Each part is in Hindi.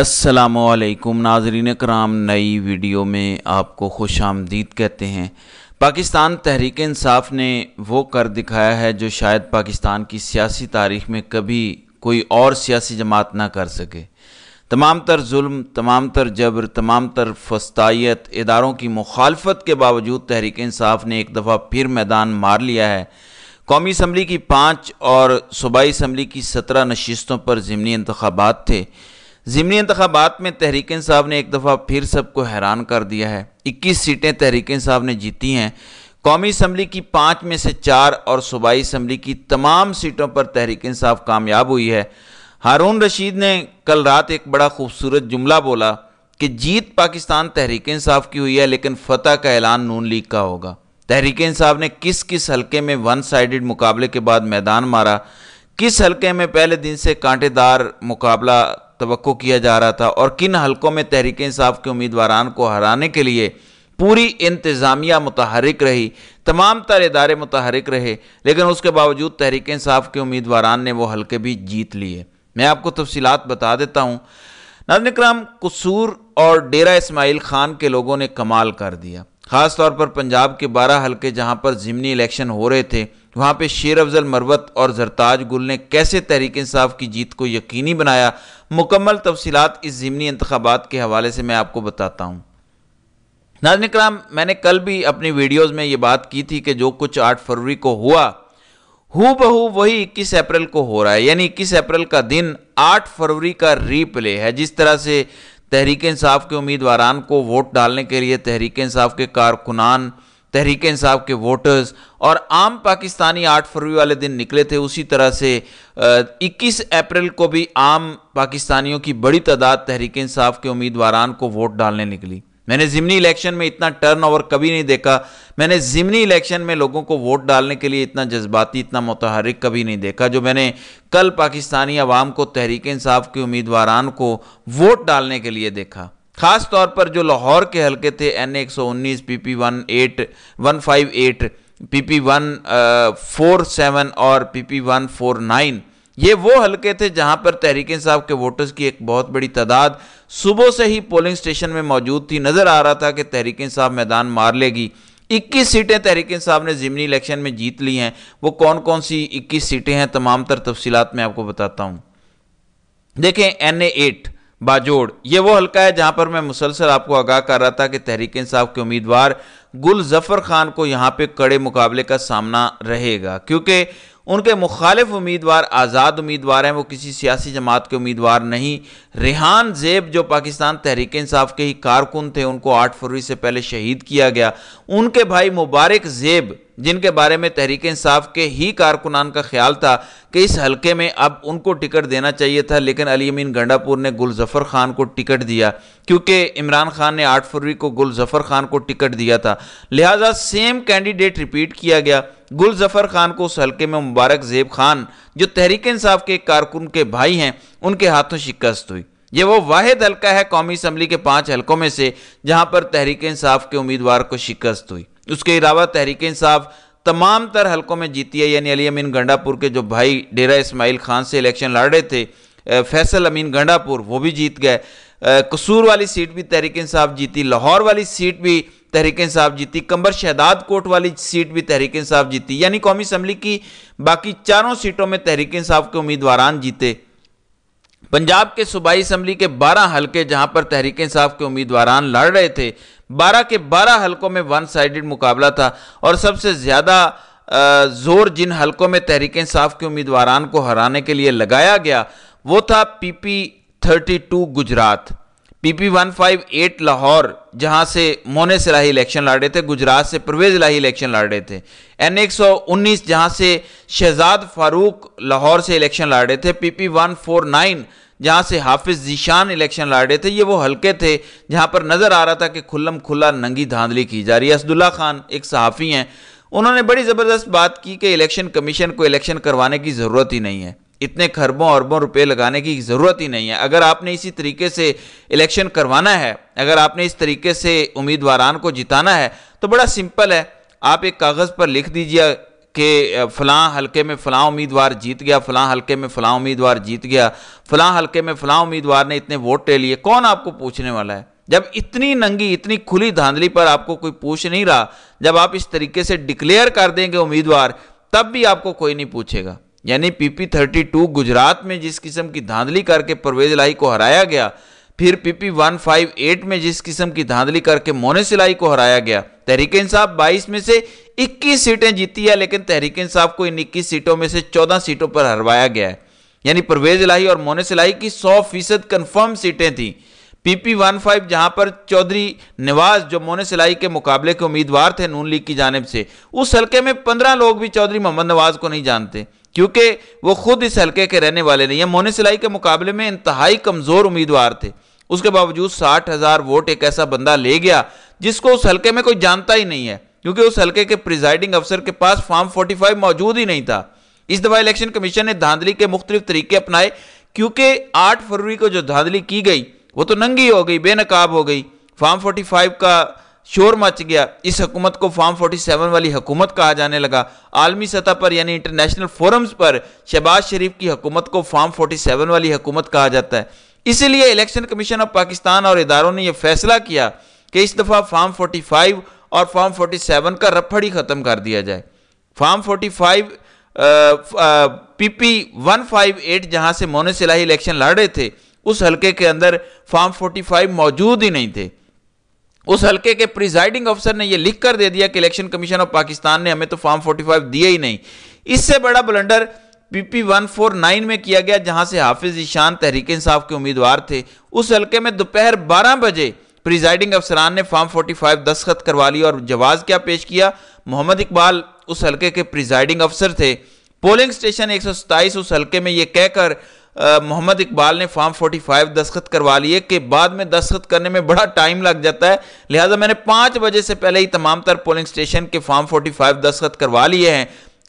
असलकुम नाजरीन कराम नई वीडियो में आपको खुश आमदीद कहते हैं पाकिस्तान तहरीक इंसाफ ने वो कर दिखाया है जो शायद पाकिस्तान की सियासी तारीख में कभी कोई और सियासी जमात ना कर सके तमाम तर म तमाम तर जबर तमाम तर फस्तायत इदारों की मुखालफत के बावजूद तहरीक इंसाफ ने एक दफ़ा फिर मैदान मार लिया है कौमी असम्बली की पाँच और सूबाई इसम्बली की सत्रह नशस्तों पर ज़मनी इंतबात थे ज़मनी इंतबात में तहरीक साहब ने एक दफ़ा फिर सबको हैरान कर दिया है इक्कीस सीटें तहरीक साहब ने जीती हैं कौमी इसम्बली की पाँच में से चार और सूबाई इसम्बली की तमाम सीटों पर तहरीक साहब कामयाब हुई है हारून रशीद ने कल रात एक बड़ा खूबसूरत जुमला बोला कि जीत पाकिस्तान तहरीक साहब की हुई है लेकिन फतेह का ऐलान नून लीग का होगा तहरीक साहब ने किस किस हल्के में वन साइड मुकाबले के बाद मैदान मारा किस हल्के में पहले दिन से कांटेदार मुकाबला तो किया जा रहा था और किन हलकों में तहरीक इंसाफ के उम्मीदवारान को हराने के लिए पूरी इंतज़ामिया मुतहरक रही तमाम तर इदारे मुतहरक रहे लेकिन उसके बावजूद तहरीक इंसाफ के उम्मीदवारान ने वो हल्के भी जीत लिए मैं आपको तफसीत बता देता हूँ नाजन कराम कसूर और डेरा इसमाइल ख़ान के लोगों ने कमाल कर दिया ख़ास तौर पर पंजाब के बारह हलके जहां पर ज़िमनी इलेक्शन हो रहे थे वहां पे शेर अफजल मरवत और जरताज गुल ने कैसे तहरीक इंसाफ की जीत को यकीनी बनाया मुकम्मल तफसीत इस ज़िमनी इंतबात के हवाले से मैं आपको बताता हूँ नाजन कराम मैंने कल भी अपनी वीडियोज़ में ये बात की थी कि जो कुछ आठ फरवरी को हुआ हु बहू वही इक्कीस अप्रैल को हो रहा है यानी इक्कीस अप्रैल का दिन आठ फरवरी का रीप्ले है जिस तरह से तहरीक इंसाफ के उम्मीदवारान को वोट डालने के लिए तहरीक इंसाफ के कारकुनान तहरीक इंसाफ के वोटर्स और आम पाकिस्तानी 8 फरवरी वाले दिन निकले थे उसी तरह से 21 अप्रैल को भी आम पाकिस्तानियों की बड़ी तादाद तहरीक इंसाफ के उम्मीदवारान को वोट डालने निकली मैंने जिमनी इलेक्शन में इतना टर्न ओवर कभी नहीं देखा मैंने जिमनी इलेक्शन में लोगों को वोट डालने के लिए इतना जज्बाती इतना मतहरिक कभी नहीं देखा जो मैंने कल पाकिस्तानी अवाम को तहरीक इंसाफ के उम्मीदवारान को वोट डालने के लिए देखा खास तौर पर जो लाहौर के हलके थे एन एक सौ उन्नीस P P one eight one five eight P P one four seven और P P one four nine ये वो हलके थे जहाँ पर तहरीक इंसाफ के वोटर्स की एक बहुत बड़ी तादाद सुबह से ही पोलिंग स्टेशन में मौजूद थी नज़र आ रहा था कि तहरीक इंसाफ मैदान मार लेगी 21 सीटें तहरीक इंसाफ ने ज़िमनी इलेक्शन में जीत ली हैं वो कौन कौन सी 21 सीटें हैं तमाम तर तफसीत मैं आपको बताता हूँ देखें एन ए एट बाजोड़ ये वो हल्का है जहाँ पर मैं मुसलसल आपको आगाह कर रहा था कि तहरीक इंसाफ के उम्मीदवार गुल जफर खान को यहाँ पे कड़े मुकाबले का सामना रहेगा क्योंकि उनके मुखालिफ उम्मीदवार आज़ाद उम्मीदवार हैं वो किसी सियासी जमात के उम्मीदवार नहीं रिहान जेब जो पाकिस्तान तहरीक इंसाफ के ही कारकुन थे उनको आठ फरवरी से पहले शहीद किया गया उनके भाई मुबारक जेब जिनके बारे में तहरीक इंसाफ के ही कारकुनान का ख्याल था कि इस हलके में अब उनको टिकट देना चाहिए था लेकिन अली अमीन गंडापुर ने गुलजफ़र ख़ान को टिकट दिया क्योंकि इमरान खान ने आठ फरवरी को गुलजफ़र ख़ान को टिकट दिया था लिहाजा सेम कैंडिडेट रिपीट किया गया गुलजफ़र ख़ान को उस हलके में मुबारक जेब खान जो तहरीक इंसाफ के कारकुन के भाई हैं उनके हाथों शिकस्त हुई ये वो वाहिद हलका है कौमी असम्बली के पाँच हलकों में से जहाँ पर तहरीक इंसाफ के उम्मीदवार को शिकस्त हुई उसके अलावा तहरीक इंसाफ तमाम तर हलकों में जीती है यानी अली अमीन गंडापुर के जो भाई डेरा इसमाइल खान से इलेक्शन लड़ रहे थे फैसल अमीन गंडापुर वो भी जीत गए कसूर वाली सीट भी तहरीक इंसाफ जीती लाहौर वाली सीट भी तहरीक इंसाफ जीती कंबर शहदाद कोट वाली सीट भी तहरीक इंसाफ जीती यानी कौमी असम्बली की बाकी चारों सीटों में तहरीक इंसाफ के उम्मीदवारान जीते पंजाब के सूबाई असम्बली के 12 हलके जहां पर तहरीक इंसाफ के उम्मीदवारान लड़ रहे थे बारह के बारह हलकों में वन साइडेड मुकाबला था और सबसे ज़्यादा जोर जिन हलकों में तहरीक इंसाफ के उम्मीदवारान को हराने के लिए लगाया गया वो था PP thirty two Gujrat PP one five eight Lahore जहां से मोने सिलाही इलेक्शन लड़ रहे थे गुजरात से परवेज लाही इलेक्शन लड़ रहे थे एन एक सौ उन्नीस जहाँ से शहजाद फारूक लाहौर से इलेक्शन लड़ रहे थे पीपी वन फोर नाइन जहाँ से हाफिज जीशान इलेक्शन लड़ रहे थे ये वो हल्के थे जहाँ पर नज़र आ रहा था कि खुल्लम खुला नंगी धांधली की जा रही है असदुल्ला खान एक सहाफ़ी हैं उन्होंने बड़ी ज़बरदस्त बात की कि इलेक्शन कमीशन को इलेक्शन करवाने की ज़रूरत ही नहीं है इतने खरबों अरबों रुपए लगाने की ज़रूरत ही नहीं है अगर आपने इसी तरीके से इलेक्शन करवाना है अगर आपने इस तरीके से उम्मीदवारान को जिताना है तो बड़ा सिंपल है आप एक कागज़ पर लिख दीजिए कि फलां हलके में फलां उम्मीदवार जीत गया फलां हलके में फलां उम्मीदवार जीत गया फलां हलके में फलां उम्मीदवार ने इतने वोट ले लिए कौन आपको पूछने वाला है जब इतनी नंगी इतनी खुली धांधली पर आपको कोई पूछ नहीं रहा जब आप इस तरीके से डिक्लेयर कर देंगे उम्मीदवार तब भी आपको कोई नहीं पूछेगा यानी पीपी थर्टी टू गुजरात में जिस किस्म की धांधली करके परवेज लाई को हराया गया फिर पीपी 158 में जिस किस्म की धांधली करके मोने सिलाई को हराया गया तहरीक इंसाफ 22 में से 21 सीटें जीती है लेकिन तहरीक इंसाफ को इन 21 सीटों में से 14 सीटों पर हरवाया गया है यानी परवेज इलाही और मोने सिलाई की 100 फीसद कन्फर्म सीटें थी पीपी वन फाइव जहां पर चौधरी नवाज जो मोने सिलाई के मुकाबले के उम्मीदवार थे नून लीग की जानब से उस हल्के में पंद्रह लोग भी चौधरी मोहम्मद नवाज को नहीं जानते क्योंकि वो खुद इस हलके के रहने वाले नहीं है मोने सिलाई के मुकाबले में इंतहाई कमज़ोर उम्मीदवार थे उसके बावजूद साठ हज़ार वोट एक ऐसा बंदा ले गया जिसको उस हलके में कोई जानता ही नहीं है क्योंकि उस हलके के प्रिजाइडिंग अफसर के पास फॉर्म 45 मौजूद ही नहीं था इस दफा इलेक्शन कमीशन ने धांधली के मुख्तलिफ तरीके अपनाए क्योंकि आठ फरवरी को जो धांधली की गई वो तो नंगी हो गई बेनकाब हो गई फॉर्म फाइव का शोर मच गया इस हकूमत को फार्म 47 वाली हुकूमत कहा जाने लगा आलमी सतह पर यानी इंटरनेशनल फोरम्स पर शहबाज शरीफ की हुकूमत को फार्म 47 वाली हुकूमत कहा जाता है इसलिए इलेक्शन कमीशन ऑफ पाकिस्तान और इदारों ने यह फैसला किया कि इस दफ़ा फोर्टी 45 और फार्म 47 का रफड़ ही ख़त्म कर दिया जाए फार्म वन फाइव एट जहां से मोन सिलाही इलेक्शन लड़ रहे थे उस हल्के के अंदर फार्म फाइव मौजूद ही नहीं थे उस हलके के प्रिजाइडिंग ऑफिसर ने यह लिख कर दे दिया कि इलेक्शन कमीशन ऑफ पाकिस्तान ने हमें तो फॉर्म 45 दिया ही नहीं इससे बड़ा ब्लंडर पीपी 149 में किया गया जहां से हाफिज ईशान तहरीक इंसाफ के उम्मीदवार थे उस हलके में दोपहर 12 बजे प्रिजाइडिंग अफसरान ने फॉर्म 45 दस्खत करवा लिया और जवाब क्या पेश किया मोहम्मद इकबाल उस हलके के प्रिजाइडिंग अफसर थे पोलिंग स्टेशन एक उस हलके में यह कहकर मोहम्मद इकबाल ने फॉर्म 45 दस्खत करवा लिए के बाद में दस्खत करने में बड़ा टाइम लग जाता है लिहाजा मैंने पाँच बजे से पहले ही तमाम तर पोलिंग स्टेशन के फॉर्म 45 दस्खत करवा लिए हैं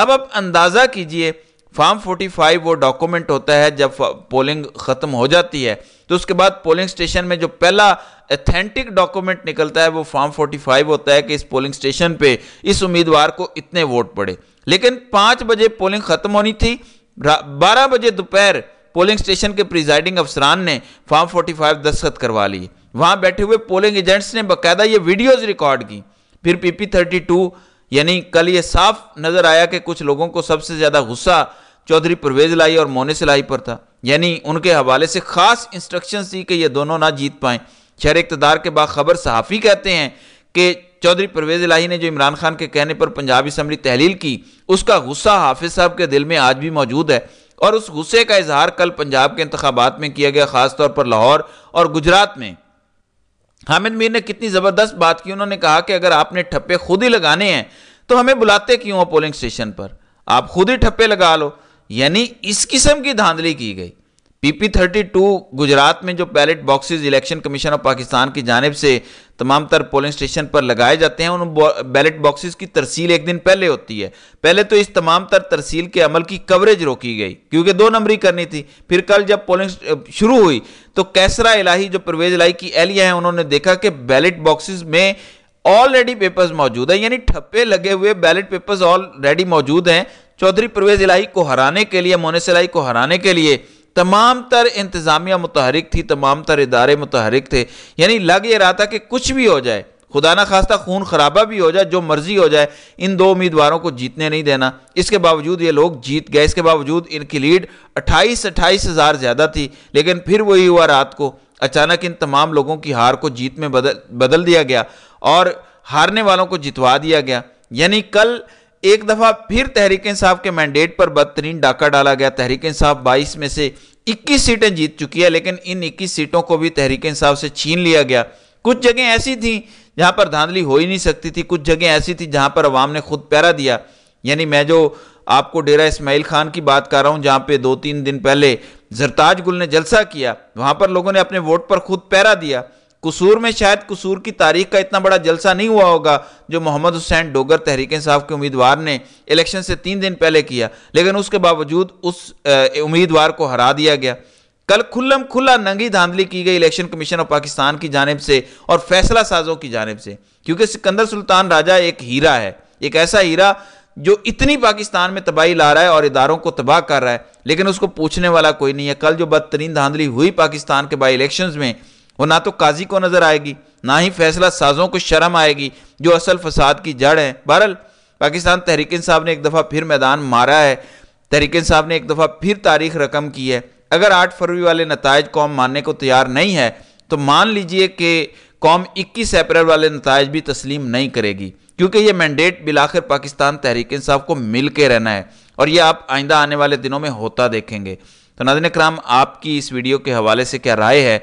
अब आप अंदाज़ा कीजिए फॉर्म 45 वो डॉक्यूमेंट होता है जब पोलिंग ख़त्म हो जाती है तो उसके बाद पोलिंग स्टेशन में जो पहला अथेंटिक डॉक्यूमेंट निकलता है वो फॉर्म 45 होता है कि इस पोलिंग स्टेशन पे इस उम्मीदवार को इतने वोट पड़े लेकिन पाँच बजे पोलिंग ख़त्म होनी थी बारह बजे दोपहर पोलिंग स्टेशन के प्रिजाइडिंग अफसरान ने फॉर्म 45 दस्तखत करवा लिए वहां बैठे हुए पोलिंग एजेंट्स ने बाकायदा ये वीडियोस रिकॉर्ड की फिर पीपी 32 यानी कल ये साफ नजर आया कि कुछ लोगों को सबसे ज्यादा गुस्सा चौधरी परवेज लाई और मोनिस लाई पर था यानी उनके हवाले से खास इंस्ट्रक्शन थी कि ये दोनों ना जीत पाएं शहर इकतदार के बाखबर सहाफ़ी कहते हैं कि चौधरी परवेज लाही ने जो इमरान खान के कहने पर पंजाबी असम्बली तहलील की उसका गुस्सा हाफिज साहब के दिल में आज भी मौजूद है और उस गुस्से का इजहार कल पंजाब के इंतबात में किया गया खासतौर पर लाहौर और गुजरात में हामिद मीर ने कितनी ज़बरदस्त बात की उन्होंने कहा कि अगर आपने ठप्पे खुद ही लगाने हैं तो हमें बुलाते क्यों हो पोलिंग स्टेशन पर आप खुद ही ठप्पे लगा लो यानी इस किस्म की धांधली की गई पीपी थर्टी टू गुजरात में जो ballot boxes Election Commission of Pakistan की जानब से तमाम तर पोलिंग स्टेशन पर लगाए जाते हैं उन बैलेट बॉक्सेस की तरसील एक दिन पहले होती है पहले तो इस तमाम तर तरसील के अमल की कवरेज रोकी गई क्योंकि दो नंबरी करनी थी फिर कल जब पोलिंग शुरू हुई तो कैसरा इलाही जो परवेज इलाही की एहलिया हैं उन्होंने देखा कि बैलेट बॉक्सेज में ऑलरेडी पेपर्स मौजूद है यानी ठप्पे लगे हुए बैलेट पेपर्स ऑलरेडी मौजूद हैं चौधरी परवेज इलाही को हराने के लिए मोनिस इलाही को हराने के लिए तमाम तर इंतज़ामिया मुतहरक थी तमाम तर इदारे मुतहरक थे यानी लग ये रहा था कि कुछ भी हो जाए खुदा ना खास्ता खून खराबा भी हो जाए जो मर्जी हो जाए इन दो उम्मीदवारों को जीतने नहीं देना इसके बावजूद ये लोग जीत गए इसके बावजूद इनकी लीड अट्ठाईस अट्ठाईस हज़ार ज़्यादा थी लेकिन फिर वही हुआ रात को अचानक इन तमाम लोगों की हार को जीत में बदल बदल दिया गया और हारने वालों को जितवा दिया गया यानी कल एक दफ़ा फिर तहरीक इंसाफ के मैंडेट पर बदतरीन डाका डाला गया तहरीक इंसाफ बाईस में से इक्कीस सीटें जीत चुकी है लेकिन इन इक्कीस सीटों को भी तहरीक इंसाफ से छीन लिया गया कुछ जगह ऐसी थी जहां पर धांधली हो ही नहीं सकती थी कुछ जगह ऐसी थी जहां पर अवाम ने खुद पैरा दिया यानी मैं जो आपको डेरा इसमाइल खान की बात कर रहा हूं जहां पे दो तीन दिन पहले जरताज गुल ने जलसा किया वहां पर लोगों ने अपने वोट पर खुद पैरा दिया कसूर में शायद कसूर की तारीख का इतना बड़ा जलसा नहीं हुआ होगा जो मोहम्मद हुसैन डोगर तहरीक इंसाफ के उम्मीदवार ने इलेक्शन से तीन दिन पहले किया लेकिन उसके बावजूद उस उम्मीदवार को हरा दिया गया कल खुल्लम खुल्ला नंगी धांधली की गई इलेक्शन कमीशन ऑफ पाकिस्तान की जानब से और फैसला साजों की जानब से क्योंकि सिकंदर सुल्तान राजा एक हीरा है एक ऐसा हीरा जो इतनी पाकिस्तान में तबाही ला रहा है और इदारों को तबाह कर रहा है लेकिन उसको पूछने वाला कोई नहीं है कल जो बदतरीन धांधली हुई पाकिस्तान के बाई इलेक्शंस में वो ना तो काजी को नजर आएगी ना ही फैसला साजों को शर्म आएगी जो असल फसाद की जड़ है बहरल पाकिस्तान तहरीक साहब ने एक दफ़ा फिर मैदान मारा है तहरीक साहब ने एक दफ़ा फिर तारीख रकम की है अगर आठ फरवरी वाले नतज कौम मानने को तैयार नहीं है तो मान लीजिए कि कौम इक्कीस अप्रैल वाले नतज भी तस्लीम नहीं करेगी क्योंकि ये मैंडेट बिलाखिर पाकिस्तान तहरीक साहब को मिल के रहना है और ये आप आइंदा आने वाले दिनों में होता देखेंगे तो नाजन कराम आपकी इस वीडियो के हवाले से क्या राय है